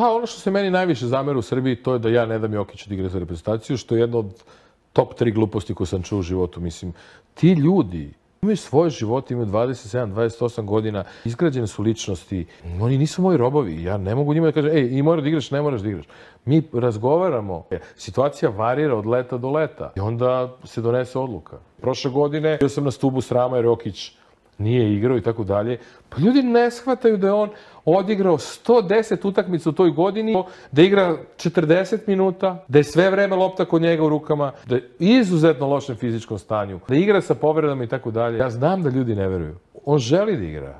Pa ono što se meni najviše zamera u Srbiji to je da ja ne dam Jokiću da igra za reprezentaciju, što je jedno od top tri gluposti koje sam čuo u životu. Mislim, ti ljudi imaju svoje živote, imaju 27, 28 godina, izgrađene su ličnosti. Oni nisu moji robovi. Ja ne mogu njima da kažem, ej, i moraš da igraš, ne moraš da igraš. Mi razgovaramo. Situacija varira od leta do leta. I onda se donese odluka. Prošle godine bio sam na stubu srama jer Jokić nije igrao i tako dalje. Pa ljudi ne shvataju da je on odigrao 110 utakmica u toj godini, da igra 40 minuta, da je sve vreme lopta kod njega u rukama, da je izuzetno lošem fizičkom stanju, da igra sa povredama i tako dalje. Ja znam da ljudi ne veruju. On želi da igra.